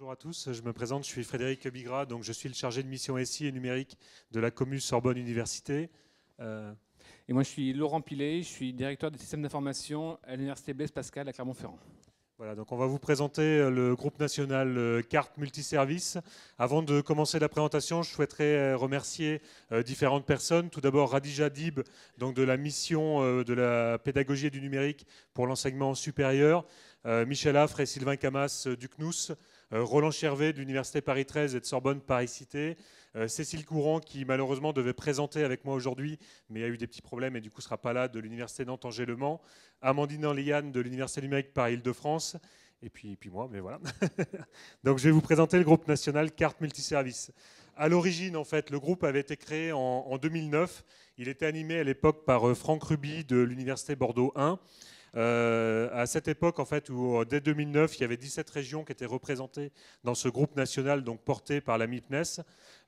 Bonjour à tous, je me présente, je suis Frédéric Bigra, donc je suis le chargé de mission SI et numérique de la commune Sorbonne Université. Euh, et moi je suis Laurent Pilet, je suis directeur des systèmes d'information à l'Université Blaise Pascal à Clermont-Ferrand. Voilà, donc on va vous présenter euh, le groupe national euh, carte multiservice. Avant de commencer la présentation, je souhaiterais remercier différentes personnes. Tout d'abord Radija Dib, donc de la mission de la pédagogie et du numérique pour l'enseignement supérieur. Michel Affre et Sylvain Camas du CNUS. Euh, Roland Chervé de l'Université Paris 13 et de Sorbonne Paris Cité, euh, Cécile Courant qui malheureusement devait présenter avec moi aujourd'hui, mais a eu des petits problèmes et du coup sera pas là, de l'Université Nantes-Angers-Le Mans, Amandine Orléane de l'Université numérique Paris-Île-de-France, et puis, moi, mais voilà. Donc je vais vous présenter le groupe national Carte Multiservice. À l'origine, en fait, le groupe avait été créé en, en 2009. Il était animé à l'époque par euh, Franck Ruby de l'Université Bordeaux 1. Euh, à cette époque, en fait, où euh, dès 2009, il y avait 17 régions qui étaient représentées dans ce groupe national, donc porté par la MIPNES.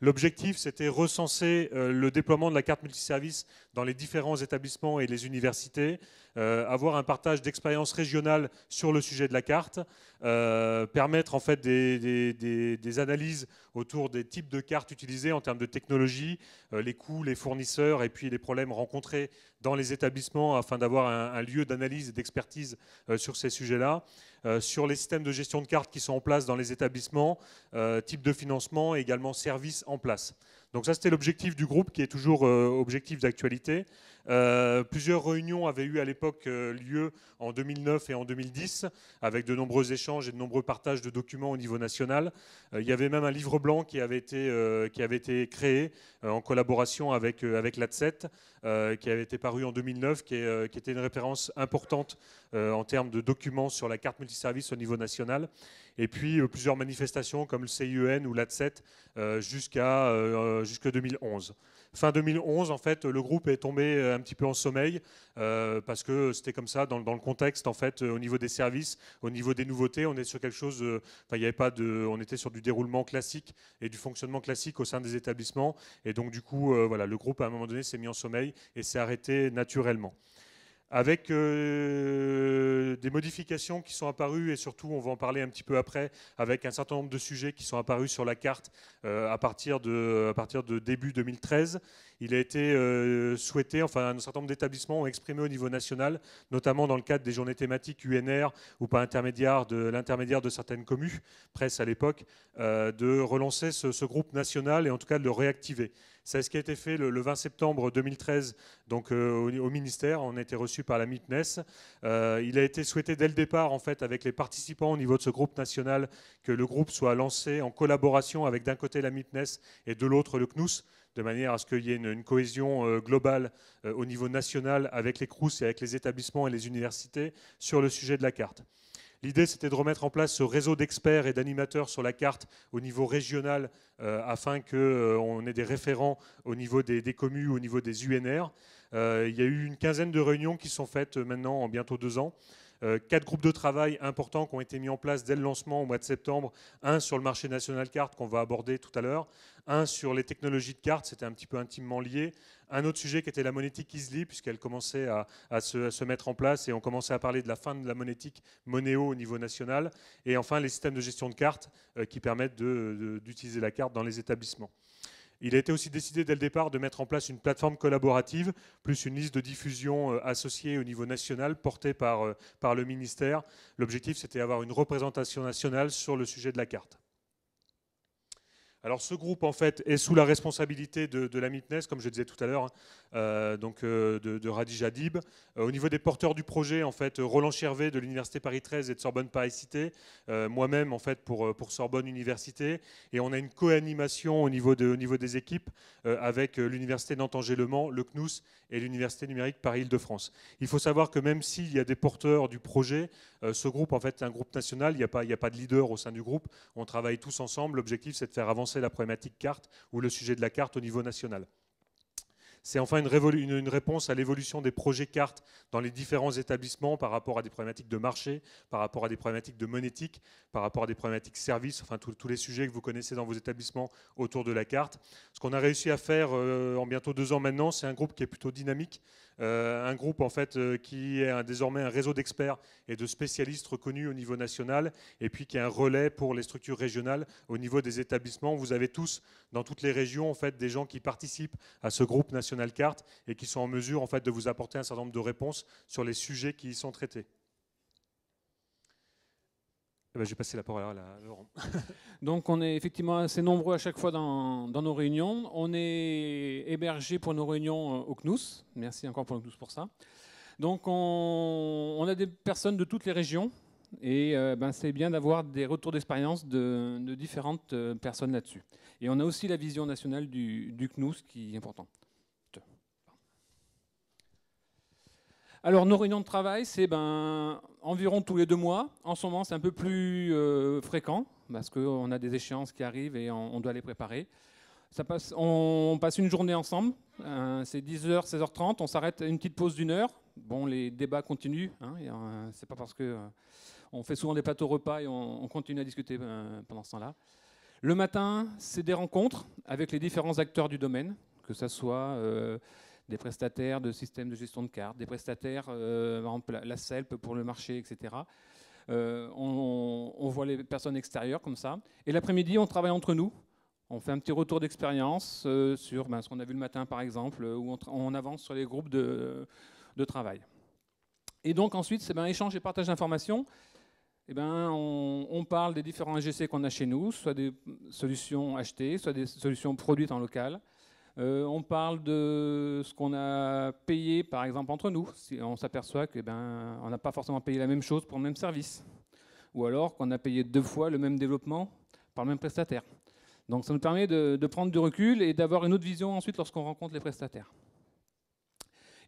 L'objectif, c'était recenser euh, le déploiement de la carte multiservice dans les différents établissements et les universités, euh, avoir un partage d'expériences régionales sur le sujet de la carte, euh, permettre en fait des, analyses autour des types de cartes utilisées en termes de technologie, les coûts, les fournisseurs et puis les problèmes rencontrés dans les établissements afin d'avoir un lieu d'analyse et d'expertise sur ces sujets-là. Euh, sur les systèmes de gestion de cartes qui sont en place dans les établissements, euh, type de financement et également services en place. Donc ça, c'était l'objectif du groupe qui est toujours euh, objectif d'actualité. Euh, plusieurs réunions avaient eu à l'époque euh, lieu en 2009 et en 2010, avec de nombreux échanges et de nombreux partages de documents au niveau national. Euh, il y avait même un livre blanc qui avait été, qui avait été créé en collaboration avec, avec 7 e qui avait été paru en 2009, qui, qui était une référence importante en termes de documents sur la carte multiservice au niveau national. Et puis plusieurs manifestations comme le CIEN ou l'Adset e jusqu'à jusqu'à 2011. Fin 2011, en fait, le groupe est tombé un petit peu en sommeil euh, parce que c'était comme ça dans, le contexte en fait euh, au niveau des services, au niveau des nouveautés, on est sur quelque chose. Euh, enfin, il n'y avait pas de, on était sur du déroulement classique et du fonctionnement classique au sein des établissements et donc du coup voilà, le groupe à un moment donné s'est mis en sommeil et s'est arrêté naturellement avec euh, des modifications qui sont apparues, et surtout, on va en parler un petit peu après, avec un certain nombre de sujets qui sont apparus sur la carte euh, à, partir de, à partir de début 2013. Il a été euh, souhaité, enfin, un certain nombre d'établissements ont exprimé au niveau national, notamment dans le cadre des journées thématiques UNR ou par intermédiaire de l'intermédiaire de certaines communes, presse à l'époque, de relancer ce groupe national et en tout cas de le réactiver. C'est ce qui a été fait le, 20 septembre 2013 donc, euh, au, ministère. On a été reçu par la MITNES. Euh, il a été souhaité dès le départ, en fait, avec les participants au niveau de ce groupe national, que le groupe soit lancé en collaboration avec d'un côté la MITNES et de l'autre le CNUS de manière à ce qu'il y ait une, cohésion euh, globale au niveau national avec les CRUS et avec les établissements et les universités sur le sujet de la carte. L'idée, c'était de remettre en place ce réseau d'experts et d'animateurs sur la carte au niveau régional euh, afin qu'on euh, ait des référents au niveau des, des communes, au niveau des UNR. Euh, il y a eu une quinzaine de réunions qui sont faites maintenant en bientôt deux ans. Euh, quatre groupes de travail importants qui ont été mis en place dès le lancement au mois de septembre. Un sur le marché national carte qu'on va aborder tout à l'heure. Un sur les technologies de cartes c'était un petit peu intimement lié. Un autre sujet qui était la monétique ISLI puisqu'elle commençait à, se, à, se, mettre en place et on commençait à parler de la fin de la monétique Monéo au niveau national. Et enfin, les systèmes de gestion de cartes euh, qui permettent d'utiliser la carte dans les établissements. Il a été aussi décidé dès le départ de mettre en place une plateforme collaborative, plus une liste de diffusion euh, associée au niveau national portée par, euh, par le ministère. L'objectif, c'était d'avoir une représentation nationale sur le sujet de la carte. Alors ce groupe en fait est sous la responsabilité de, la MITNES, comme je disais tout à l'heure, hein. Euh, donc, euh, de, de Radij euh, au niveau des porteurs du projet, en fait, Roland Chervé de l'Université Paris 13 et de Sorbonne Paris Cité, moi-même en fait pour, Sorbonne Université, et on a une co-animation au, niveau des équipes avec l'Université nantes le Mans, le CNUS et l'Université numérique Paris-Île-de-France. Il faut savoir que même s'il y a des porteurs du projet, ce groupe en fait est un groupe national, il n'y a, pas, a pas de leader au sein du groupe, on travaille tous ensemble, l'objectif c'est de faire avancer la problématique carte ou le sujet de la carte au niveau national. C'est enfin une, réponse à l'évolution des projets cartes dans les différents établissements par rapport à des problématiques de marché, par rapport à des problématiques de monétique, par rapport à des problématiques services, enfin tous les sujets que vous connaissez dans vos établissements autour de la carte. Ce qu'on a réussi à faire euh, en bientôt deux ans maintenant, c'est un groupe qui est plutôt dynamique, euh, un groupe en fait euh, qui est désormais un réseau d'experts et de spécialistes reconnus au niveau national, et puis qui est un relais pour les structures régionales au niveau des établissements. Vous avez tous dans toutes les régions en fait des gens qui participent à ce groupe national et qui sont en mesure en fait, de vous apporter un certain nombre de réponses sur les sujets qui y sont traités. Eh ben, je vais passer la parole à Laurent. Donc on est effectivement assez nombreux à chaque fois dans, nos réunions. On est hébergé pour nos réunions euh, au CNUS. Merci encore pour le CNUS pour ça. Donc on, a des personnes de toutes les régions. Et euh, ben, c'est bien d'avoir des retours d'expérience de, différentes euh, personnes là-dessus. Et on a aussi la vision nationale du, du CNUS qui est important. Alors, nos réunions de travail, c'est ben, environ tous les deux mois. En ce moment, c'est un peu plus euh, fréquent parce qu'on a des échéances qui arrivent et on, doit les préparer. Ça passe, on, passe une journée ensemble. Euh, c'est 10h, 16h30. On s'arrête à une petite pause d'une heure. Bon, les débats continuent. Hein, euh, c'est pas parce que on fait souvent des plateaux repas et on, on continue à discuter pendant ce temps-là. Le matin, c'est des rencontres avec les différents acteurs du domaine, que ce soit des prestataires de systèmes de gestion de cartes, des prestataires, euh, par exemple, la CELP pour le marché, etc. Euh, on, voit les personnes extérieures comme ça. Et l'après-midi, on travaille entre nous. On fait un petit retour d'expérience euh, sur ben, ce qu'on a vu le matin, par exemple, où on, avance sur les groupes de, travail. Et donc ensuite, c'est ben, échange et partage d'informations. Et eh ben, on, on, parle des différents AGC qu'on a chez nous, soit des solutions achetées, soit des solutions produites en local. Euh, on parle de ce qu'on a payé, par exemple, entre nous. On s'aperçoit qu'on ben, n'a pas forcément payé la même chose pour le même service. Ou alors qu'on a payé deux fois le même développement par le même prestataire. Donc ça nous permet de, prendre du recul et d'avoir une autre vision ensuite lorsqu'on rencontre les prestataires.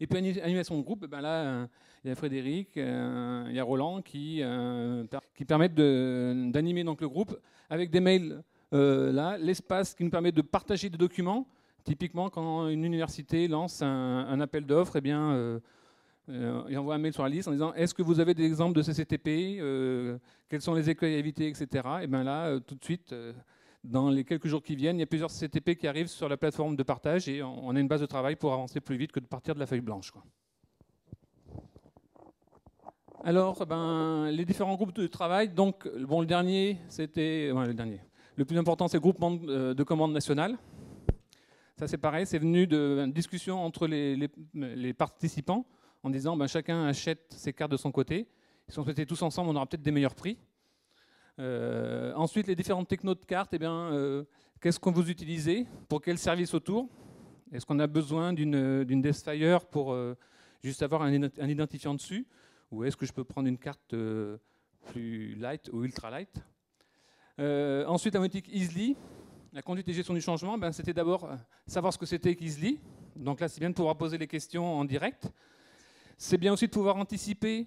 Et puis animation de groupe, ben là, il y a Frédéric, euh, il y a Roland qui, euh, qui permettent d'animer le groupe avec des mails là, l'espace qui nous permet de partager des documents Typiquement, quand une université lance un, appel d'offres, eh bien, euh, euh, il envoie un mail sur la liste en disant Est-ce que vous avez des exemples de CCTP euh, Quels sont les écueils à éviter, etc. Et eh bien là, tout de suite, dans les quelques jours qui viennent, il y a plusieurs CCTP qui arrivent sur la plateforme de partage et on, a une base de travail pour avancer plus vite que de partir de la feuille blanche. Alors, eh ben, les différents groupes de travail. Donc, bon, le dernier, c'était. le dernier. Le plus important, c'est le groupement de commandes nationales. Ça, c'est pareil, c'est venu de euh, discussion entre les, participants en disant ben, chacun achète ses cartes de son côté. Si on se mettait tous ensemble, on aura peut-être des meilleurs prix. Euh, ensuite, les différentes technos de cartes, eh bien, euh, qu'est-ce qu'on vous utilisez Pour quel service autour Est-ce qu'on a besoin d'une Deathfire pour juste avoir un, identifiant dessus Ou est-ce que je peux prendre une carte plus light ou ultra light Ensuite, la boutique Easily, la conduite et gestion du changement, ben, c'était d'abord euh, savoir ce que c'était lit. Donc là, c'est bien de pouvoir poser les questions en direct. C'est bien aussi de pouvoir anticiper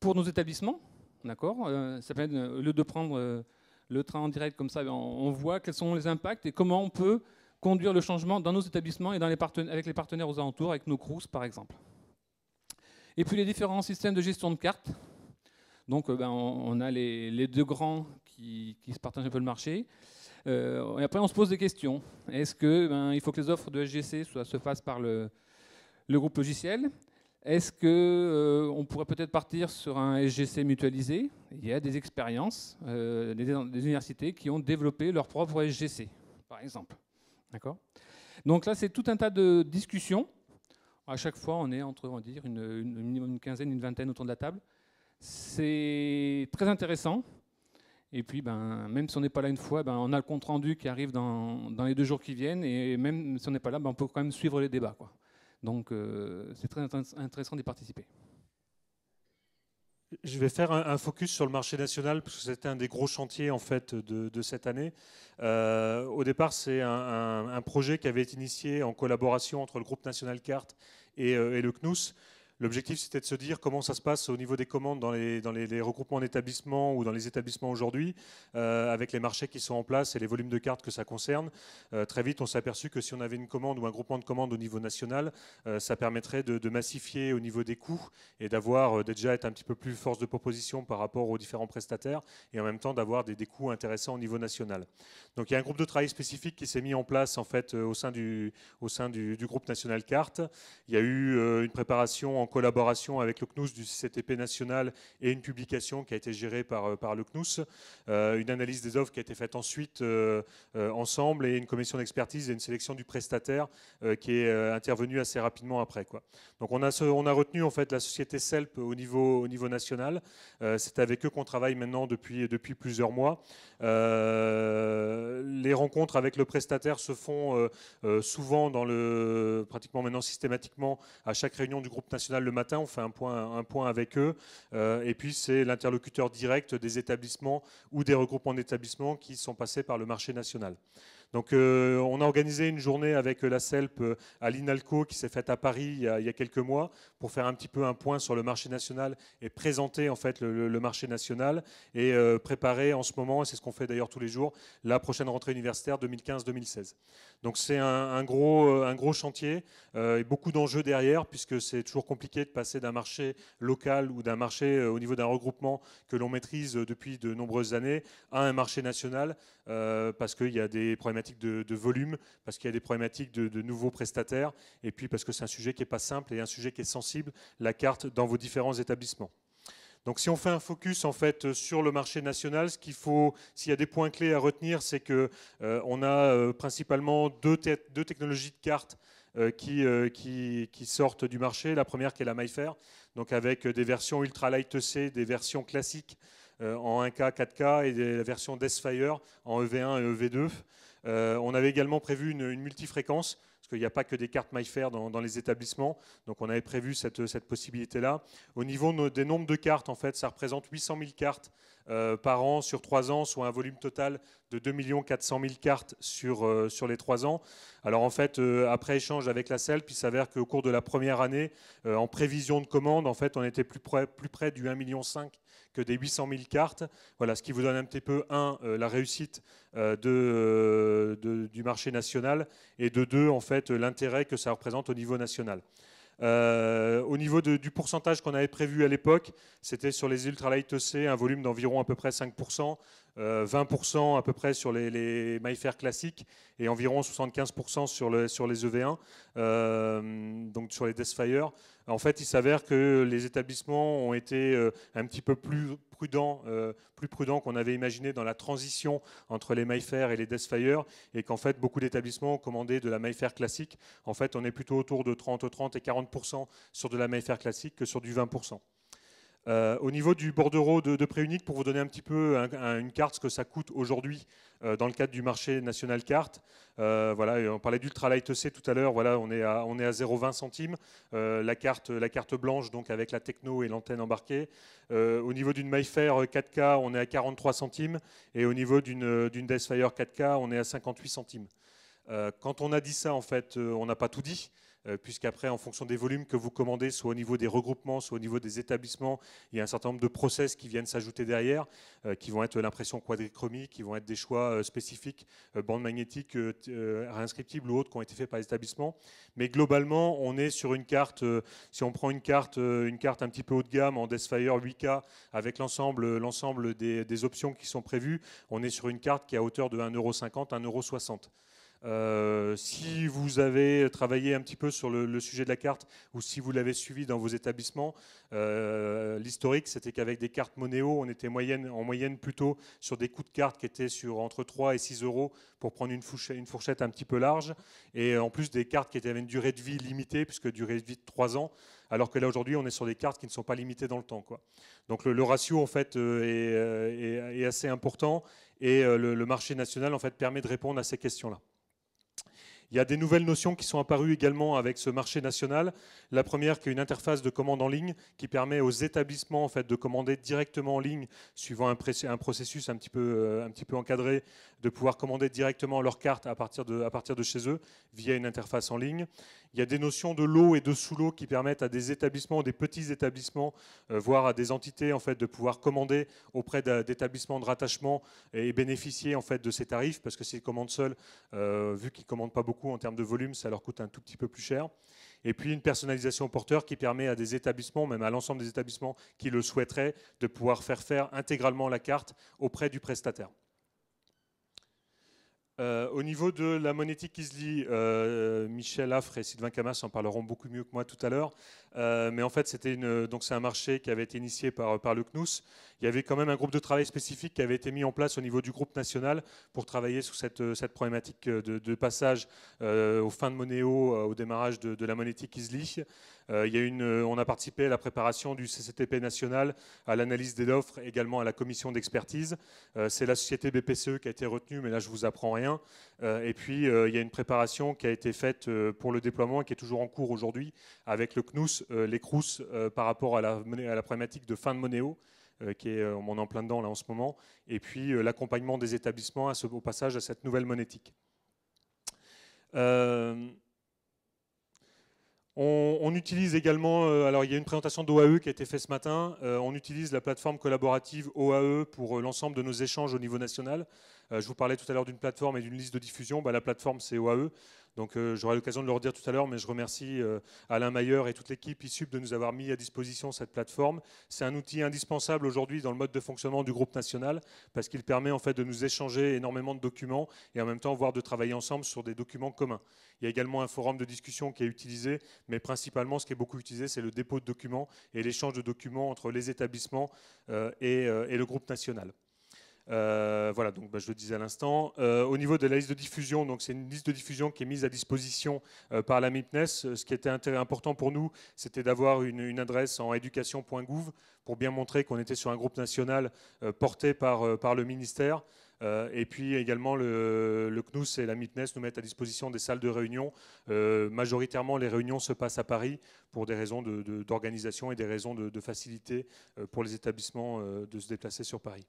pour nos établissements. D'accord euh, Ça permet, au lieu de prendre euh, le train en direct comme ça, ben, on, voit quels sont les impacts et comment on peut conduire le changement dans nos établissements et avec les partenaires aux alentours, avec nos CRUS par exemple. Et puis les différents systèmes de gestion de cartes. Donc ben, on, a les, deux grands qui, qui, se partagent un peu le marché. Euh, et après, on se pose des questions. Est-ce que ben, il faut que les offres de SGC soient, se fassent par le, groupe logiciel Est-ce que euh, on pourrait peut-être partir sur un SGC mutualisé Il y a des expériences, euh, des, universités qui ont développé leur propre SGC, par exemple. D'accord Donc là, c'est tout un tas de discussions. À chaque fois, on est entre, dire, une, une quinzaine, une vingtaine autour de la table. C'est très intéressant. Et puis, ben, même si on n'est pas là une fois, ben, on a le compte rendu qui arrive dans, dans les deux jours qui viennent. Et même si on n'est pas là, ben, on peut quand même suivre les débats. Quoi. Donc, euh, c'est très intéressant d'y participer. Je vais faire un, focus sur le marché national parce que c'était un des gros chantiers en fait de, cette année. Euh, au départ, c'est un, projet qui avait été initié en collaboration entre le groupe national Carte et, euh, et le CNUS. L'objectif, c'était de se dire comment ça se passe au niveau des commandes dans les, dans les, regroupements d'établissements ou dans les établissements aujourd'hui, euh, avec les marchés qui sont en place et les volumes de cartes que ça concerne. Euh, très vite, on s'est aperçu que si on avait une commande ou un groupement de commandes au niveau national, euh, ça permettrait de, massifier au niveau des coûts et d'avoir déjà être un petit peu plus force de proposition par rapport aux différents prestataires et en même temps d'avoir des, coûts intéressants au niveau national. Donc il y a un groupe de travail spécifique qui s'est mis en place en fait au sein du, au sein du, du groupe national carte. Il y a eu une préparation en collaboration avec le CNUS du CTP national et une publication qui a été gérée par, euh, par le CNUS, euh, une analyse des offres qui a été faite ensuite euh, ensemble et une commission d'expertise et une sélection du prestataire qui est intervenue assez rapidement après. Quoi. Donc on a, on a retenu en fait la société CELP au niveau, au niveau national. C'est avec eux qu'on travaille maintenant depuis, depuis plusieurs mois. les rencontres avec le prestataire se font souvent dans le pratiquement maintenant systématiquement à chaque réunion du groupe national le matin, on fait un point, avec eux. Euh, et puis c'est l'interlocuteur direct des établissements ou des regroupements d'établissements qui sont passés par le marché national. Donc euh, on a organisé une journée avec euh, la CELP euh, à l'INALCO qui s'est faite à Paris il y, a, quelques mois pour faire un petit peu un point sur le marché national et présenter en fait le, marché national et préparer en ce moment, et c'est ce qu'on fait d'ailleurs tous les jours, la prochaine rentrée universitaire 2015-2016. Donc c'est un, gros, un gros chantier et beaucoup d'enjeux derrière puisque c'est toujours compliqué de passer d'un marché local ou d'un marché au niveau d'un regroupement que l'on maîtrise depuis de nombreuses années à un marché national parce qu'il y a des problématiques de, volume, parce qu'il y a des problématiques de, nouveaux prestataires, et puis parce que c'est un sujet qui n'est pas simple et un sujet qui est sensible, la carte dans vos différents établissements. Donc si on fait un focus en fait euh, sur le marché national, ce qu'il faut, s'il y a des points clés à retenir, c'est que euh, on a euh, principalement deux, technologies de cartes qui, sortent du marché. La première qui est la MyFair, donc avec des versions ultra light EC, des versions classiques en 1K, 4K et des versions Deathfire en EV1 et EV2. Euh, on avait également prévu une, multifréquence, parce qu'il n'y a pas que des cartes MyFair dans, les établissements, donc on avait prévu cette, possibilité-là. Au niveau des nombres de cartes, en fait, ça représente 800 000 cartes euh, par an sur 3 ans, soit un volume total de 2 400 000 cartes sur, euh, sur les 3 ans. Alors en fait, euh, après échange avec la CELP, il s'avère qu'au cours de la première année, en prévision de commande, en fait, on était plus près, du 1,5 million que des 800 000 cartes. Voilà, ce qui vous donne un petit peu, un, la réussite de, du marché national et de deux, en fait, l'intérêt que ça représente au niveau national. Euh, au niveau du pourcentage qu'on avait prévu à l'époque, c'était sur les ultralight EC un volume d'environ à peu près 5%. 20% euh, à peu près sur les, les MyFair classiques et environ 75% sur, sur, les EV1, euh, donc sur les Deathfire. En fait, il s'avère que les établissements ont été euh, un petit peu plus prudents, plus prudents qu'on avait imaginé dans la transition entre les MyFair et les Deathfire, et qu'en fait, beaucoup d'établissements ont commandé de la MyFair classique. En fait, on est plutôt autour de 30, 30 et 40% sur de la MyFair classique que sur du 20%. Euh, au niveau du bordereau de, de prêt pour vous donner un petit peu une carte, ce que ça coûte aujourd'hui euh, dans le cadre du marché national carte. Euh, on parlait d'Ultra Light e c tout à l'heure, on est à, 0,20 centimes. la, carte, blanche, donc avec la techno et l'antenne embarquée. au niveau d'une MyFair 4K, on est à 43 centimes. Et au niveau d'une Deathfire 4K, on est à 58 centimes. quand on a dit ça, en fait, on n'a pas tout dit. Euh, puisqu'après, en fonction des volumes que vous commandez, soit au niveau des regroupements, soit au niveau des établissements, il y a un certain nombre de process qui viennent s'ajouter derrière, euh, qui vont être l'impression quadrichromie, qui vont être des choix euh, spécifiques, bande magnétique réinscriptibles ou autres qui ont été faits par les Mais globalement, on est sur une carte, si on prend une carte, une carte un petit peu haut de gamme en Deathfire 8K, avec l'ensemble, l'ensemble des, options qui sont prévues, on est sur une carte qui est à hauteur de 1,50€, 1,60€. Euh, si vous avez travaillé un petit peu sur le, sujet de la carte ou si vous l'avez suivi dans vos établissements, euh, l'historique c'était qu'avec des cartes Monéo, on était moyenne, en moyenne plutôt sur des coûts de carte qui étaient sur entre 3 et 6 euros pour prendre une fourchette, une fourchette un petit peu large. Et en plus des cartes qui avaient une durée de vie limitée, puisque durée de vie de 3 ans, alors que là aujourd'hui on est sur des cartes qui ne sont pas limitées dans le temps. Quoi. Donc le, ratio en fait euh, est, assez important et le marché national en fait permet de répondre à ces questions-là. Il y a des nouvelles notions qui sont apparues également avec ce marché national. La première, qui est une interface de commande en ligne qui permet aux établissements en fait, de commander directement en ligne, suivant un, processus un petit, peu, euh, un petit peu encadré, de pouvoir commander directement leur carte à partir, de, à partir de chez eux via une interface en ligne. Il y a des notions de l'eau et de sous-l'eau qui permettent à des établissements, des petits établissements, euh, voire à des entités en fait, de pouvoir commander auprès d'établissements de rattachement et bénéficier en fait, de ces tarifs, parce que s'ils commandent seuls, euh, vu qu'ils ne commandent pas beaucoup, en termes de volume, ça leur coûte un tout petit peu plus cher. Et puis une personnalisation porteur qui permet à des établissements, même à l'ensemble des établissements qui le souhaiteraient, de pouvoir faire faire intégralement la carte auprès du prestataire. Euh, au niveau de la monétique qui euh, Michel Affre et Sylvain Camas en parleront beaucoup mieux que moi tout à l'heure. Euh, mais en fait, c'était donc c'est un marché qui avait été initié par, par le CNUS il y avait quand même un groupe de travail spécifique qui avait été mis en place au niveau du groupe national pour travailler sur cette, euh, problématique euh, de, passage euh, aux fins de Monéo, au démarrage de, la monétique Isli. on a participé à la préparation du CCTP national, à l'analyse des offres, également à la commission d'expertise. C'est la société BPCE qui a été retenue, mais là je ne vous apprends rien. et puis il y a une préparation qui a été faite pour le déploiement et qui est toujours en cours aujourd'hui avec le CNUS, les CRUS par rapport à la problématique de fin de Monéo. Euh, qui euh, est, en plein dedans là en ce moment, et puis euh, l'accompagnement des établissements à ce, au passage à cette nouvelle monétique. on, utilise également, alors il y a une présentation d'OAE qui a été faite ce matin, on utilise la plateforme collaborative OAE pour l'ensemble de nos échanges au niveau national. je vous parlais tout à l'heure d'une plateforme et d'une liste de diffusion, bah, la plateforme c'est OAE. Donc euh, j'aurai l'occasion de le redire tout à l'heure, mais je remercie euh, Alain Mayer et toute l'équipe ISUB de nous avoir mis à disposition cette plateforme. C'est un outil indispensable aujourd'hui dans le mode de fonctionnement du groupe national parce qu'il permet en fait de nous échanger énormément de documents et en même temps de travailler ensemble sur des documents communs. Il y a également un forum de discussion qui est utilisé, mais principalement ce qui est beaucoup utilisé, c'est le dépôt de documents et l'échange de documents entre les établissements euh, et le groupe national. Euh, voilà, donc bah, je le disais à l'instant. Euh, au niveau de la liste de diffusion, donc c'est une liste de diffusion qui est mise à disposition euh, par la MIPNES. Ce qui était important pour nous, c'était d'avoir une, adresse en education.gouv pour bien montrer qu'on était sur un groupe national porté par, le ministère. et puis également, le, le, CNUS et la MIPNES nous mettent à disposition des salles de réunion. majoritairement, les réunions se passent à Paris pour des raisons d'organisation et des raisons de facilité pour les établissements de se déplacer sur Paris.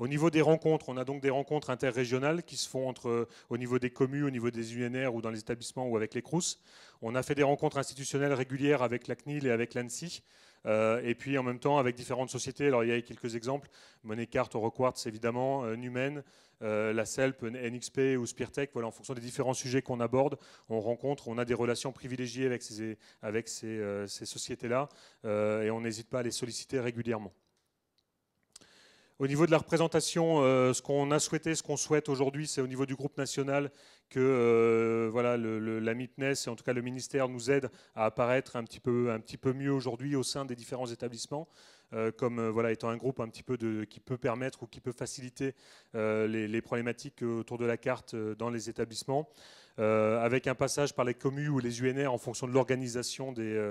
Au niveau des rencontres, on a donc des rencontres interrégionales qui se font entre, euh, au niveau des communes, au niveau des UNR ou dans les établissements ou avec les CRUS. On a fait des rencontres institutionnelles régulières avec la CNIL et avec l'ANSI. Euh, et puis en même temps avec différentes sociétés. Alors il y a quelques exemples, Monécarte, Carte, évidemment, euh, Numen, la CELP, NXP ou SpirTech. Voilà, en fonction des différents sujets qu'on aborde, on rencontre, on a des relations privilégiées avec ces sociétés-là et on n'hésite pas à les solliciter régulièrement. Au niveau de la représentation, euh, ce qu'on a souhaité, ce qu'on souhaite aujourd'hui, c'est au niveau du groupe national que euh, voilà, la MIPNES et en tout cas le ministère nous aide à apparaître un petit peu, mieux aujourd'hui au sein des différents établissements. Euh, comme voilà, étant un groupe un petit peu de, qui peut permettre ou qui peut faciliter les, problématiques autour de la carte dans les établissements, avec un passage par les communes ou les UNR en fonction de l'organisation des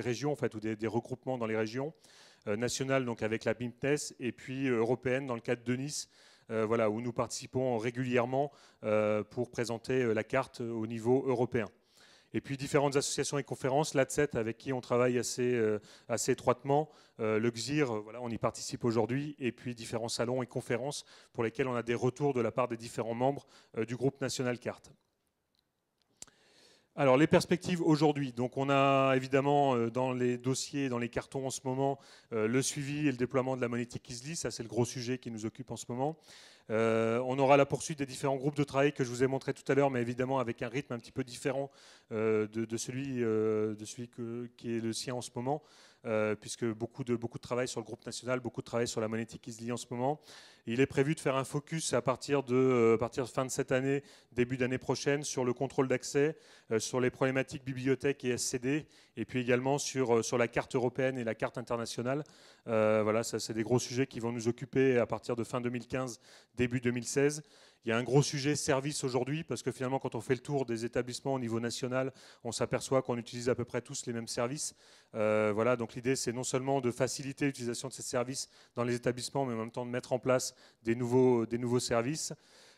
régions en fait, ou des regroupements dans les régions. Euh, national donc avec la BIMTES, et puis euh, européenne dans le cadre de Nice, euh, voilà, où nous participons régulièrement pour présenter la carte au niveau européen et puis différentes associations et conférences, l'ADSET avec qui on travaille assez, assez étroitement, le XIR, voilà, on y participe aujourd'hui, et puis différents salons et conférences pour lesquels on a des retours de la part des différents membres du groupe National Carte. Alors les perspectives aujourd'hui, donc on a évidemment euh, dans les dossiers, dans les cartons en ce moment, euh, le suivi et le déploiement de la monétique ISLI, ça c'est le gros sujet qui nous occupe en ce moment. Euh, on aura la poursuite des différents groupes de travail que je vous ai montré tout à l'heure, mais évidemment avec un rythme un petit peu différent de, celui, de celui qui est le sien en ce moment, puisque beaucoup de, beaucoup de travail sur le groupe national, beaucoup de travail sur la monétique ISLI en ce moment. Il est prévu de faire un focus à partir de, euh, partir fin de cette année, début d'année prochaine, sur le contrôle d'accès, euh, sur les problématiques bibliothèques et SCD, et puis également sur, euh, sur la carte européenne et la carte internationale. voilà, ça c'est des gros sujets qui vont nous occuper à partir de fin 2015, début 2016. Il y a un gros sujet service aujourd'hui, parce que finalement, quand on fait le tour des établissements au niveau national, on s'aperçoit qu'on utilise à peu près tous les mêmes services. voilà, donc l'idée, c'est non seulement de faciliter l'utilisation de ces services dans les établissements, mais en même temps de mettre en place des nouveaux, des nouveaux services.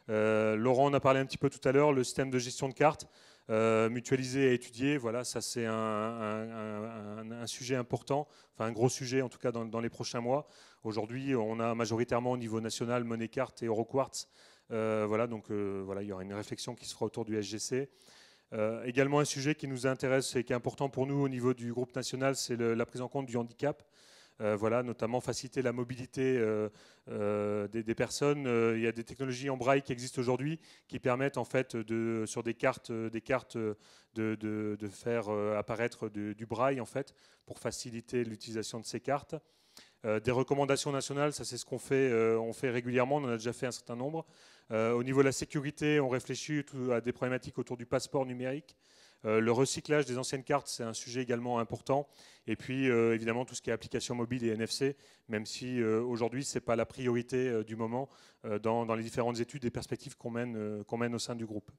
Euh, Laurent en a parlé un petit peu tout à l'heure, le système de gestion de cartes euh, mutualisé et étudié, voilà, ça c'est un, sujet important, enfin un gros sujet en tout cas dans, les prochains mois. Aujourd'hui, on a majoritairement au niveau national Monnaie et Euroquartz. Euh, voilà, donc voilà, il y aura une réflexion qui se fera autour du SGC. également un sujet qui nous intéresse et qui est important pour nous au niveau du groupe national, c'est la prise en compte du handicap. Euh, voilà, notamment faciliter la mobilité euh, euh, des, personnes. il y a des technologies en braille qui existent aujourd'hui qui permettent en fait sur des cartes, des cartes de, faire apparaître du, braille en fait pour faciliter l'utilisation de ces cartes. des recommandations nationales, ça c'est ce qu'on fait, fait régulièrement, on en a déjà fait un certain nombre. au niveau de la sécurité, on réfléchit à des problématiques autour du passeport numérique. Euh, le recyclage des anciennes cartes, c'est un sujet également important. Et puis, euh, évidemment, tout ce qui est application mobile et NFC, même si euh, aujourd'hui, ce n'est pas la priorité du moment dans, les différentes études et perspectives qu'on mène au sein du groupe.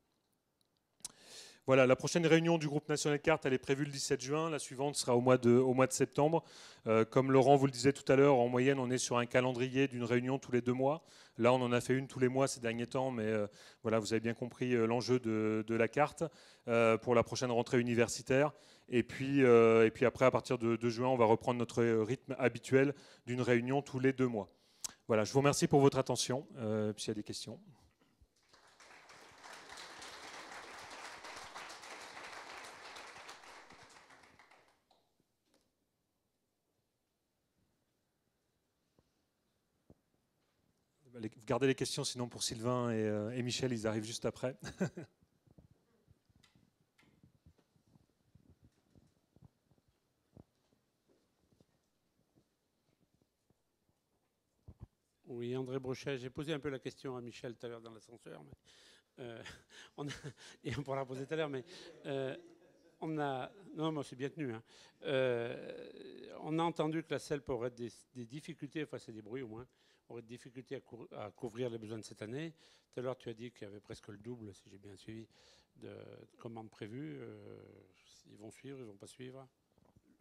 Voilà, la prochaine réunion du groupe National Carte, elle est prévue le 17 juin. La suivante sera au mois de, septembre. Euh, comme Laurent vous le disait tout à l'heure, en moyenne, on est sur un calendrier d'une réunion tous les deux mois. Là, on en a fait une tous les mois ces derniers temps, mais euh, voilà, vous avez bien compris euh, l'enjeu de, la carte pour la prochaine rentrée universitaire. Et puis, puis après, à partir de, juin, on va reprendre notre rythme habituel d'une réunion tous les deux mois. Voilà, je vous remercie pour votre attention. S'il y a des questions. Gardez les questions sinon pour Sylvain et, euh, Michel, ils arrivent juste après. Oui, André Brochet, j'ai posé un peu la question à Michel tout à l'heure dans l'ascenseur, euh, et on pourra la poser tout à l'heure, mais euh, on a, non, moi c'est bien tenu, hein. on a entendu que la selle pourrait être des, difficultés face à des bruits au moins, aurait de difficulté à, couvrir, les besoins de cette année. Tout à l'heure, tu as dit qu'il y avait presque le double, si j'ai bien suivi, de, commandes prévues. Euh, ils vont suivre, ils ne vont pas suivre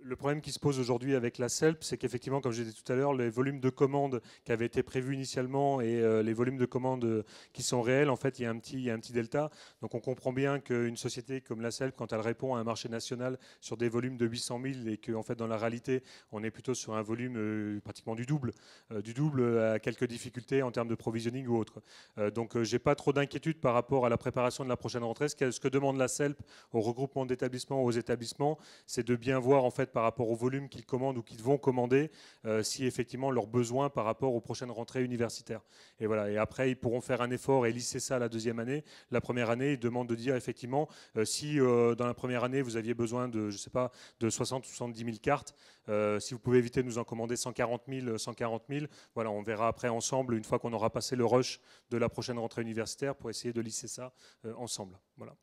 le problème qui se pose aujourd'hui avec la SELP, c'est qu'effectivement, comme je disais tout à l'heure, les volumes de commandes qui avaient été prévus initialement et euh, les volumes de commandes euh, qui sont réels, en fait, il y a un petit, un petit delta. Donc on comprend bien qu'une société comme la SELP, quand elle répond à un marché national sur des volumes de 800 000 et qu'en en fait, dans la réalité, on est plutôt sur un volume euh, pratiquement du double, du double à quelques difficultés en termes de provisioning ou autre. donc j'ai pas trop d'inquiétude par rapport à la préparation de la prochaine rentrée. Ce que, ce que demande la SELP au regroupement d'établissements, aux établissements, c'est de bien voir en fait par rapport au volume qu'ils commandent ou qu'ils vont commander, euh, si effectivement leurs besoins par rapport aux prochaines rentrées universitaires. Et voilà. Et après, ils pourront faire un effort et lisser ça la deuxième année. La première année, ils demandent de dire effectivement euh, si euh, dans la première année vous aviez besoin de, je sais pas, de 60 ou 70 000 cartes, si vous pouvez éviter de nous en commander 140 000, 140 000, voilà, on verra après ensemble une fois qu'on aura passé le rush de la prochaine rentrée universitaire pour essayer de lisser ça ensemble. Voilà.